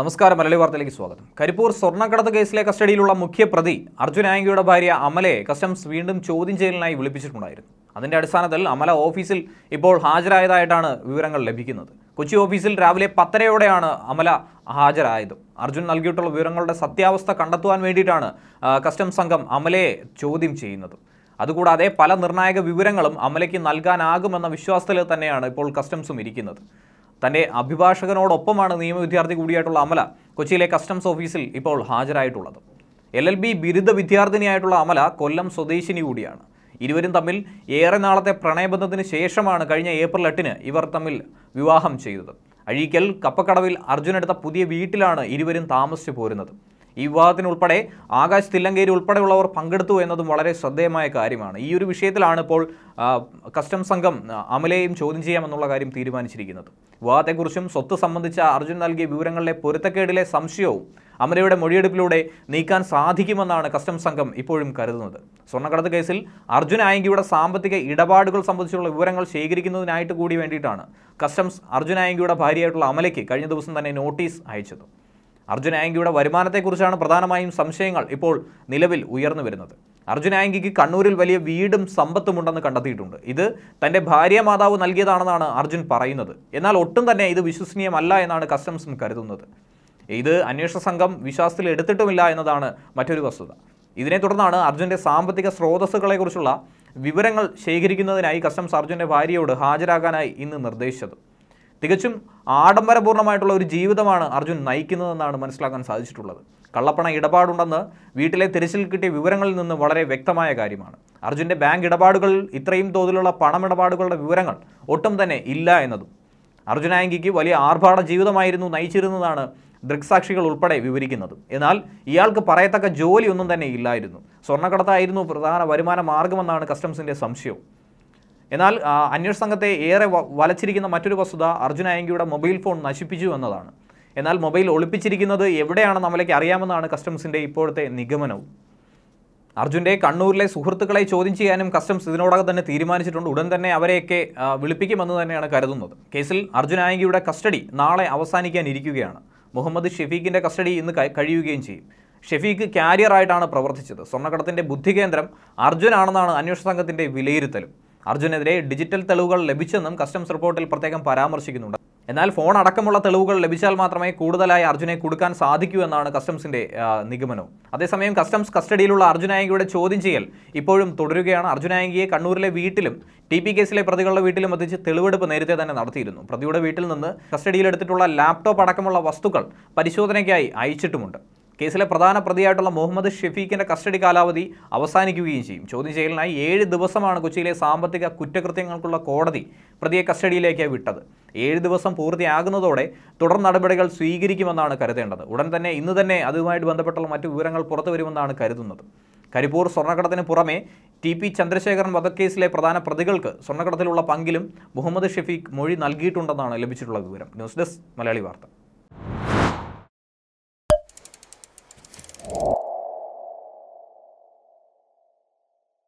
നമസ്കാരം മലയാളി വാർത്തയിലേക്ക് സ്വാഗതം കരിപ്പൂർ സ്വർണ്ണക്കടത്ത് കേസിലെ കസ്റ്റഡിയിലുള്ള മുഖ്യ പ്രതി അർജുൻ ആംഗിയുടെ ഭാര്യ അമലയെ കസ്റ്റംസ് വീണ്ടും ചോദ്യം ചെയ്യലിനായി വിളിപ്പിച്ചിട്ടുണ്ടായിരുന്നു അതിന്റെ അടിസ്ഥാനത്തിൽ അമല ഓഫീസിൽ ഇപ്പോൾ ഹാജരായതായിട്ടാണ് വിവരങ്ങൾ ലഭിക്കുന്നത് കൊച്ചി ഓഫീസിൽ രാവിലെ പത്തരയോടെയാണ് അമല ഹാജരായത് അർജുൻ നൽകിയിട്ടുള്ള വിവരങ്ങളുടെ സത്യാവസ്ഥ കണ്ടെത്തുവാൻ വേണ്ടിയിട്ടാണ് കസ്റ്റംസ് സംഘം അമലയെ ചോദ്യം ചെയ്യുന്നത് അതുകൂടാതെ പല നിർണായക വിവരങ്ങളും അമലയ്ക്ക് നൽകാനാകുമെന്ന വിശ്വാസത്തിൽ തന്നെയാണ് ഇപ്പോൾ കസ്റ്റംസും ഇരിക്കുന്നത് തൻ്റെ അഭിഭാഷകനോടൊപ്പമാണ് നിയമവിദ്യാർത്ഥി കൂടിയായിട്ടുള്ള അമല കൊച്ചിയിലെ കസ്റ്റംസ് ഓഫീസിൽ ഇപ്പോൾ ഹാജരായിട്ടുള്ളത് എൽ എൽ ബി ബിരുദ വിദ്യാർത്ഥിനിയായിട്ടുള്ള അമല കൊല്ലം സ്വദേശിനി കൂടിയാണ് ഇരുവരും തമ്മിൽ ഏറെ നാളത്തെ പ്രണയബന്ധത്തിന് ശേഷമാണ് കഴിഞ്ഞ ഏപ്രിൽ എട്ടിന് ഇവർ തമ്മിൽ വിവാഹം ചെയ്തത് അഴീക്കൽ കപ്പക്കടവിൽ അർജുനെടുത്ത പുതിയ വീട്ടിലാണ് ഇരുവരും താമസിച്ചു പോരുന്നത് ഈ വിവാദത്തിനുൾപ്പെടെ ആകാശ് തില്ലങ്കേരി ഉൾപ്പെടെയുള്ളവർ പങ്കെടുത്തു എന്നതും വളരെ ശ്രദ്ധേയമായ കാര്യമാണ് ഈ ഒരു വിഷയത്തിലാണ് ഇപ്പോൾ കസ്റ്റംസ് സംഘം അമലയും ചോദ്യം ചെയ്യാമെന്നുള്ള കാര്യം തീരുമാനിച്ചിരിക്കുന്നത് വിവാഹത്തെക്കുറിച്ചും സ്വത്ത് സംബന്ധിച്ച അർജുൻ നൽകിയ വിവരങ്ങളിലെ പൊരുത്തക്കേടിലെ സംശയവും അമലയുടെ മൊഴിയെടുപ്പിലൂടെ നീക്കാൻ സാധിക്കുമെന്നാണ് കസ്റ്റംസ് സംഘം ഇപ്പോഴും കരുതുന്നത് സ്വർണ്ണക്കടത്ത് കേസിൽ അർജുൻ ആയങ്കിയുടെ സാമ്പത്തിക ഇടപാടുകൾ സംബന്ധിച്ചുള്ള വിവരങ്ങൾ ശേഖരിക്കുന്നതിനായിട്ട് കൂടി വേണ്ടിയിട്ടാണ് കസ്റ്റംസ് അർജുൻ ആയങ്കിയുടെ ഭാര്യയായിട്ടുള്ള അമലയ്ക്ക് കഴിഞ്ഞ ദിവസം തന്നെ നോട്ടീസ് അയച്ചത് അർജുൻ ആങ്കിയുടെ വരുമാനത്തെക്കുറിച്ചാണ് പ്രധാനമായും സംശയങ്ങൾ ഇപ്പോൾ നിലവിൽ ഉയർന്നു വരുന്നത് അർജുൻ ആങ്കിക്ക് കണ്ണൂരിൽ വലിയ വീടും സമ്പത്തുമുണ്ടെന്ന് കണ്ടെത്തിയിട്ടുണ്ട് ഇത് തൻ്റെ ഭാര്യ മാതാവ് നൽകിയതാണെന്നാണ് അർജുൻ പറയുന്നത് എന്നാൽ ഒട്ടും തന്നെ ഇത് വിശ്വസനീയമല്ല എന്നാണ് കസ്റ്റംസും കരുതുന്നത് ഇത് അന്വേഷണ സംഘം വിശ്വാസത്തിൽ എടുത്തിട്ടുമില്ല എന്നതാണ് മറ്റൊരു വസ്തുത ഇതിനെ തുടർന്നാണ് അർജുൻ്റെ സാമ്പത്തിക സ്രോതസ്സുകളെക്കുറിച്ചുള്ള വിവരങ്ങൾ ശേഖരിക്കുന്നതിനായി കസ്റ്റംസ് അർജുൻ്റെ ഭാര്യയോട് ഹാജരാകാനായി ഇന്ന് നിർദ്ദേശിച്ചത് തികച്ചും ആഡംബരപൂർണമായിട്ടുള്ള ഒരു ജീവിതമാണ് അർജുൻ നയിക്കുന്നതെന്നാണ് മനസ്സിലാക്കാൻ സാധിച്ചിട്ടുള്ളത് കള്ളപ്പണ ഇടപാടുണ്ടെന്ന് വീട്ടിലെ തിരച്ചിൽ കിട്ടിയ വിവരങ്ങളിൽ നിന്ന് വളരെ വ്യക്തമായ കാര്യമാണ് അർജുൻ്റെ ബാങ്ക് ഇടപാടുകളിൽ ഇത്രയും തോതിലുള്ള പണമിടപാടുകളുടെ വിവരങ്ങൾ ഒട്ടും തന്നെ ഇല്ല എന്നതും അർജുനായങ്കിക്ക് വലിയ ആർഭാട ജീവിതമായിരുന്നു നയിച്ചിരുന്നതാണ് ദൃക്സാക്ഷികൾ ഉൾപ്പെടെ വിവരിക്കുന്നത് എന്നാൽ ഇയാൾക്ക് പറയത്തക്ക ജോലിയൊന്നും തന്നെ ഇല്ലായിരുന്നു സ്വർണ്ണക്കടത്തായിരുന്നു പ്രധാന വരുമാന മാർഗമെന്നാണ് കസ്റ്റംസിൻ്റെ സംശയവും എന്നാൽ അന്വേഷണ സംഘത്തെ ഏറെ വലച്ചിരിക്കുന്ന മറ്റൊരു വസ്തുത അർജുന മൊബൈൽ ഫോൺ നശിപ്പിച്ചു എന്നതാണ് എന്നാൽ മൊബൈൽ ഒളിപ്പിച്ചിരിക്കുന്നത് എവിടെയാണെന്ന് നമ്മളേക്ക് അറിയാമെന്നാണ് കസ്റ്റംസിൻ്റെ ഇപ്പോഴത്തെ നിഗമനവും അർജുൻ്റെ കണ്ണൂരിലെ സുഹൃത്തുക്കളെ ചോദ്യം ചെയ്യാനും കസ്റ്റംസ് ഇതിനോടകം തന്നെ തീരുമാനിച്ചിട്ടുണ്ട് ഉടൻ തന്നെ അവരെയൊക്കെ വിളിപ്പിക്കുമെന്ന് തന്നെയാണ് കരുതുന്നത് കേസിൽ അർജുൻ കസ്റ്റഡി നാളെ അവസാനിക്കാനിരിക്കുകയാണ് മുഹമ്മദ് ഷെഫീഖിൻ്റെ കസ്റ്റഡി ഇന്ന് കഴിയുകയും ചെയ്യും ഷെഫീഖ് കാരിയറായിട്ടാണ് പ്രവർത്തിച്ചത് സ്വർണ്ണക്കടത്തിൻ്റെ ബുദ്ധികേന്ദ്രം അർജുനാണെന്നാണ് അന്വേഷണ സംഘത്തിൻ്റെ വിലയിരുത്തലും അർജുനെതിരെ ഡിജിറ്റൽ തെളിവുകൾ ലഭിച്ചെന്നും കസ്റ്റംസ് റിപ്പോർട്ടിൽ പ്രത്യേകം പരാമർശിക്കുന്നുണ്ട് എന്നാൽ ഫോൺ അടക്കമുള്ള തെളിവുകൾ ലഭിച്ചാൽ മാത്രമേ കൂടുതലായി അർജുനെ കൊടുക്കാൻ സാധിക്കൂ എന്നാണ് കസ്റ്റംസിന്റെ നിഗമനം അതേസമയം കസ്റ്റംസ് കസ്റ്റഡിയിലുള്ള അർജുനായങ്കിയുടെ ചോദ്യം ചെയ്യൽ ഇപ്പോഴും തുടരുകയാണ് അർജുനായങ്കിയെ കണ്ണൂരിലെ വീട്ടിലും ടി പി കേസിലെ പ്രതികളുടെ വീട്ടിലും എത്തിച്ച് തെളിവെടുപ്പ് നേരത്തെ തന്നെ നടത്തിയിരുന്നു പ്രതിയുടെ വീട്ടിൽ നിന്ന് കസ്റ്റഡിയിലെടുത്തിട്ടുള്ള ലാപ്ടോപ്പ് അടക്കമുള്ള വസ്തുക്കൾ പരിശോധനയ്ക്കായി അയച്ചിട്ടുമുണ്ട് കേസിലെ പ്രധാന പ്രതിയായിട്ടുള്ള മുഹമ്മദ് ഷെഫീഖിന്റെ കസ്റ്റഡി കാലാവധി അവസാനിക്കുകയും ചെയ്യും ചോദ്യം ചെയ്യലിനായി ഏഴ് ദിവസമാണ് കൊച്ചിയിലെ സാമ്പത്തിക കുറ്റകൃത്യങ്ങൾക്കുള്ള കോടതി പ്രതിയെ കസ്റ്റഡിയിലേക്ക് വിട്ടത് ഏഴ് ദിവസം പൂർത്തിയാകുന്നതോടെ തുടർ നടപടികൾ സ്വീകരിക്കുമെന്നാണ് കരുതേണ്ടത് ഉടൻ തന്നെ ഇന്ന് തന്നെ അതുമായിട്ട് ബന്ധപ്പെട്ടുള്ള മറ്റു വിവരങ്ങൾ പുറത്തു വരുമെന്നാണ് കരുതുന്നത് കരിപ്പൂർ സ്വർണ്ണക്കടത്തിന് പുറമെ ടി പി ചന്ദ്രശേഖരൻ വധക്കേസിലെ പ്രധാന പ്രതികൾക്ക് സ്വർണ്ണക്കടത്തിലുള്ള പങ്കിലും മുഹമ്മദ് ഷെഫീഖ് മൊഴി നൽകിയിട്ടുണ്ടെന്നാണ് ലഭിച്ചിട്ടുള്ള വിവരം ന്യൂസ് ഡെസ്ക് മലയാളി വാർത്ത